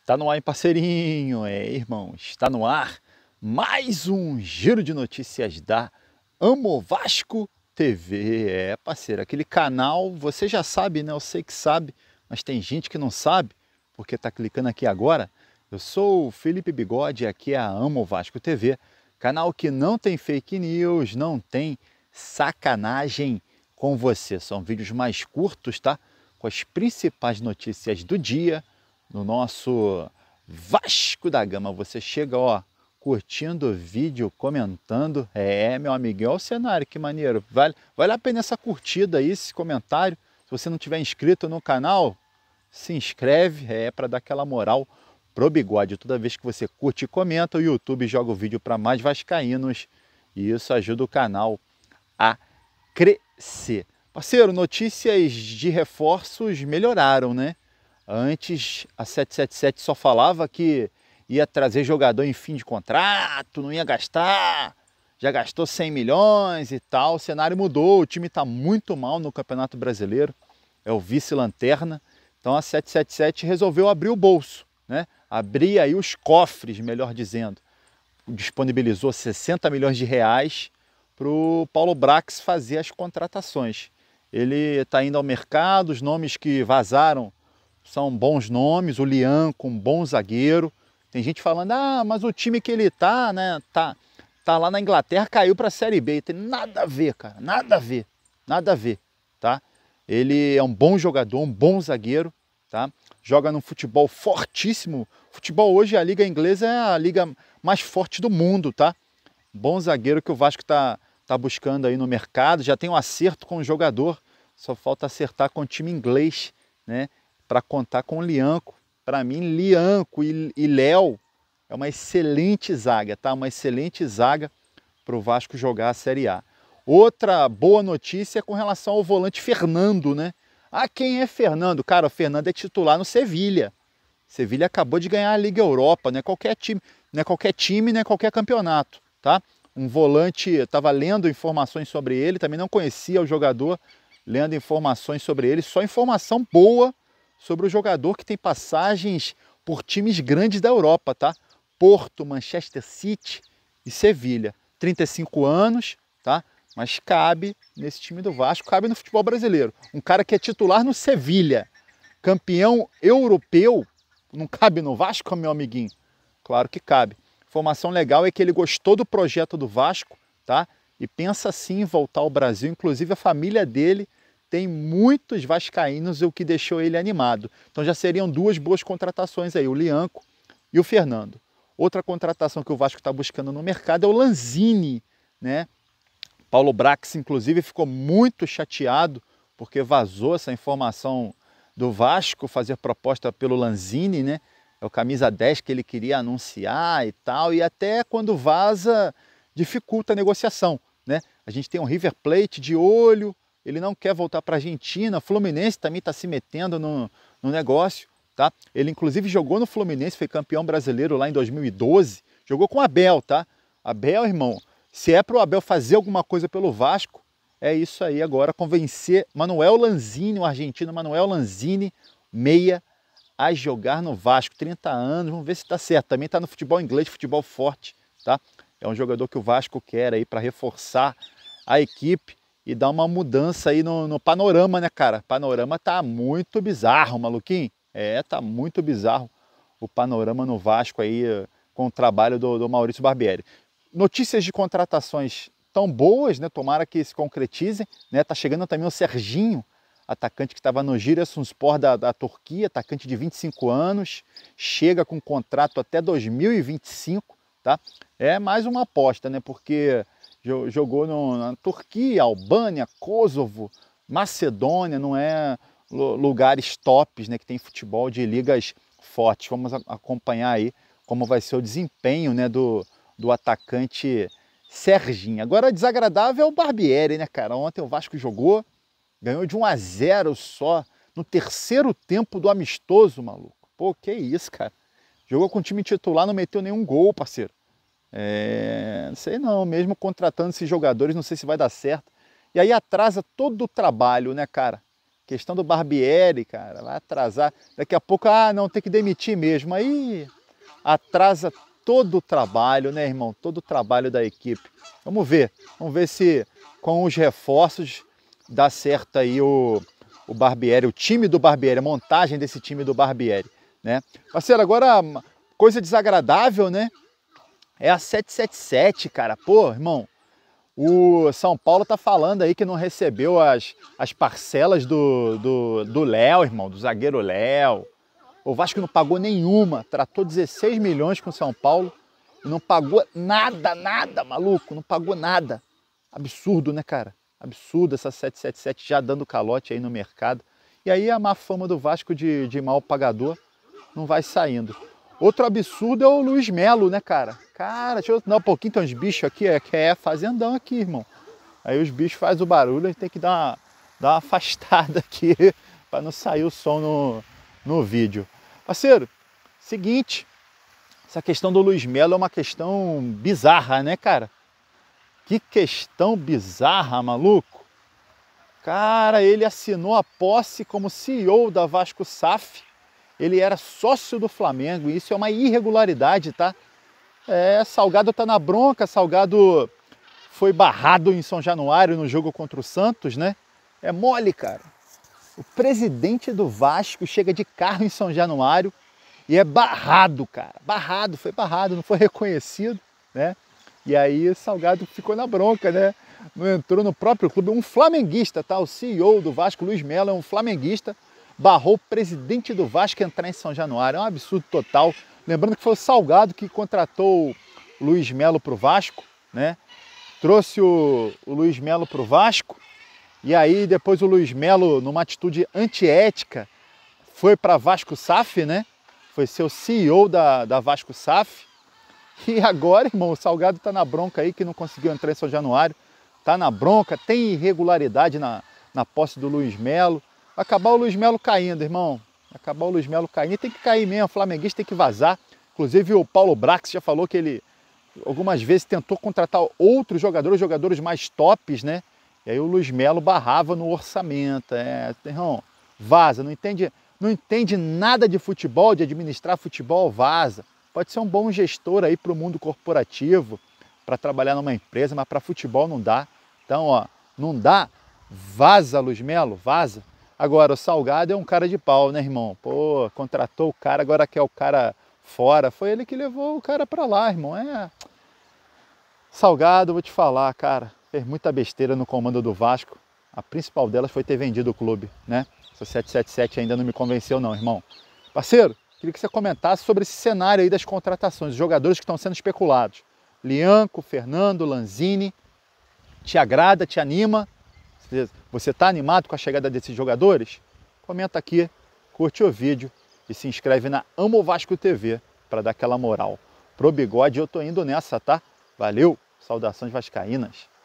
Está no ar em parceirinho, é, irmão. Está no ar mais um giro de notícias da Amo Vasco TV. É, parceiro, aquele canal, você já sabe, né? Eu sei que sabe, mas tem gente que não sabe porque tá clicando aqui agora. Eu sou o Felipe Bigode e aqui é a Amo Vasco TV, canal que não tem fake news, não tem sacanagem com você. São vídeos mais curtos, tá? Com as principais notícias do dia no nosso Vasco da Gama. Você chega, ó, curtindo o vídeo, comentando. É, meu amiguinho, olha o cenário, que maneiro. Vale, vale a pena essa curtida aí, esse comentário. Se você não tiver inscrito no canal, se inscreve, é para dar aquela moral pro bigode. Toda vez que você curte e comenta, o YouTube joga o vídeo para mais vascaínos e isso ajuda o canal a crescer. Parceiro, notícias de reforços melhoraram, né? Antes a 777 só falava que ia trazer jogador em fim de contrato, não ia gastar, já gastou 100 milhões e tal. O cenário mudou, o time está muito mal no Campeonato Brasileiro, é o vice-lanterna. Então a 777 resolveu abrir o bolso, né? abrir aí os cofres, melhor dizendo. Disponibilizou 60 milhões de reais para o Paulo Brax fazer as contratações. Ele está indo ao mercado, os nomes que vazaram são bons nomes, o com um bom zagueiro. Tem gente falando, ah, mas o time que ele tá, né, tá, tá lá na Inglaterra, caiu para a Série B. Tem nada a ver, cara, nada a ver, nada a ver, tá? Ele é um bom jogador, um bom zagueiro, tá? Joga num futebol fortíssimo. Futebol hoje, a liga inglesa é a liga mais forte do mundo, tá? Bom zagueiro que o Vasco tá, tá buscando aí no mercado, já tem um acerto com o jogador, só falta acertar com o time inglês, né? para contar com o Lianco. Para mim, Lianco e, e Léo é uma excelente zaga, tá? Uma excelente zaga para o Vasco jogar a Série A. Outra boa notícia é com relação ao volante Fernando, né? Ah, quem é Fernando? Cara, o Fernando é titular no Sevilha. Sevilha acabou de ganhar a Liga Europa, não é qualquer time, não é qualquer time, não é qualquer campeonato, tá? Um volante, eu estava lendo informações sobre ele, também não conhecia o jogador, lendo informações sobre ele, só informação boa sobre o jogador que tem passagens por times grandes da Europa, tá? Porto, Manchester City e Sevilha. 35 anos, tá? Mas cabe nesse time do Vasco, cabe no futebol brasileiro. Um cara que é titular no Sevilha, campeão europeu, não cabe no Vasco, meu amiguinho? Claro que cabe. Informação legal é que ele gostou do projeto do Vasco, tá? E pensa sim em voltar ao Brasil, inclusive a família dele tem muitos vascaínos, o que deixou ele animado. Então já seriam duas boas contratações aí, o Lianco e o Fernando. Outra contratação que o Vasco está buscando no mercado é o Lanzini, né? Paulo Brax, inclusive, ficou muito chateado porque vazou essa informação do Vasco fazer proposta pelo Lanzini, né? É o camisa 10 que ele queria anunciar e tal, e até quando vaza dificulta a negociação, né? A gente tem um River Plate de olho, ele não quer voltar para a Argentina. O Fluminense também está se metendo no, no negócio. Tá? Ele inclusive jogou no Fluminense, foi campeão brasileiro lá em 2012. Jogou com o Abel, tá? Abel, irmão, se é para o Abel fazer alguma coisa pelo Vasco, é isso aí agora, convencer Manuel Lanzini, o argentino Manuel Lanzini, meia, a jogar no Vasco. 30 anos, vamos ver se está certo. Também está no futebol inglês, futebol forte, tá? É um jogador que o Vasco quer aí para reforçar a equipe e dar uma mudança aí no, no panorama, né, cara? O panorama tá muito bizarro, maluquinho. É, tá muito bizarro o panorama no Vasco aí eh, com o trabalho do, do Maurício Barbieri. Notícias de contratações tão boas, né? Tomara que se concretizem, né? Tá chegando também o Serginho, atacante que estava no Giresunspor da, da Turquia, atacante de 25 anos, chega com contrato até 2025, tá? É mais uma aposta, né? Porque jogou no, na Turquia, Albânia, Kosovo, Macedônia, não é lugares tops, né, que tem futebol de ligas fortes. Vamos acompanhar aí como vai ser o desempenho, né, do, do atacante Serginho. Agora desagradável é o Barbieri, né, cara? Ontem o Vasco jogou, ganhou de 1 a 0 só no terceiro tempo do amistoso, maluco. Pô, que isso, cara? Jogou com o time titular, não meteu nenhum gol, parceiro. É, sei não, mesmo contratando esses jogadores, não sei se vai dar certo. E aí atrasa todo o trabalho, né, cara? Questão do Barbieri, cara, vai atrasar. Daqui a pouco, ah, não, tem que demitir mesmo. Aí atrasa todo o trabalho, né, irmão? Todo o trabalho da equipe. Vamos ver. Vamos ver se com os reforços dá certo aí o, o Barbieri, o time do Barbieri, a montagem desse time do Barbieri, né? Parceiro, agora hum, coisa desagradável, né? É a 777, cara. Pô, irmão, o São Paulo tá falando aí que não recebeu as, as parcelas do, do, do Léo, irmão, do zagueiro Léo. O Vasco não pagou nenhuma, tratou 16 milhões com o São Paulo não pagou nada, nada, maluco, não pagou nada. Absurdo, né, cara? Absurdo essa 777 já dando calote aí no mercado. E aí a má fama do Vasco de, de mal pagador não vai saindo. Outro absurdo é o Luiz Melo, né, cara? Cara, deixa eu dar um pouquinho, tem uns bichos aqui, é que é fazendão aqui, irmão. Aí os bichos fazem o barulho, a gente tem que dar uma, dar uma afastada aqui para não sair o som no, no vídeo. Parceiro, seguinte, essa questão do Luiz Melo é uma questão bizarra, né, cara? Que questão bizarra, maluco. Cara, ele assinou a posse como CEO da Vasco SAF. Ele era sócio do Flamengo e isso é uma irregularidade, tá? É, Salgado tá na bronca, Salgado foi barrado em São Januário no jogo contra o Santos, né? É mole, cara. O presidente do Vasco chega de carro em São Januário e é barrado, cara. Barrado, foi barrado, não foi reconhecido, né? E aí Salgado ficou na bronca, né? Não entrou no próprio clube. Um flamenguista, tá? O CEO do Vasco, Luiz Melo, é um flamenguista. Barrou o presidente do Vasco entrar em São Januário. É um absurdo total. Lembrando que foi o Salgado que contratou o Luiz Melo para o Vasco, né? Trouxe o, o Luiz Melo para o Vasco e aí depois o Luiz Melo, numa atitude antiética, foi para Vasco SAF, né? Foi ser o CEO da, da Vasco SAF. E agora, irmão, o Salgado está na bronca aí, que não conseguiu entrar em São Januário. Está na bronca, tem irregularidade na, na posse do Luiz Melo. acabar o Luiz Melo caindo, irmão. Acabar o Luiz Melo caindo. E tem que cair mesmo, o flamenguista tem que vazar. Inclusive o Paulo Brax já falou que ele algumas vezes tentou contratar outros jogadores, jogadores mais tops, né? E aí o Luiz Melo barrava no orçamento. É, irmão, vaza, não entende, não entende nada de futebol, de administrar futebol, vaza. Pode ser um bom gestor aí para o mundo corporativo, para trabalhar numa empresa, mas para futebol não dá. Então, ó, não dá. Vaza, Luiz Melo, vaza. Agora, o Salgado é um cara de pau, né, irmão? Pô, contratou o cara, agora quer o cara fora. Foi ele que levou o cara para lá, irmão. É. Salgado, vou te falar, cara, fez muita besteira no comando do Vasco. A principal delas foi ter vendido o clube, né? Essa 777 ainda não me convenceu, não, irmão. Parceiro, queria que você comentasse sobre esse cenário aí das contratações, os jogadores que estão sendo especulados. Lianco, Fernando, Lanzini. Te agrada, te anima? Você está animado com a chegada desses jogadores? Comenta aqui, curte o vídeo e se inscreve na Amo Vasco TV para dar aquela moral. Pro bigode eu tô indo nessa, tá? Valeu, saudações vascaínas.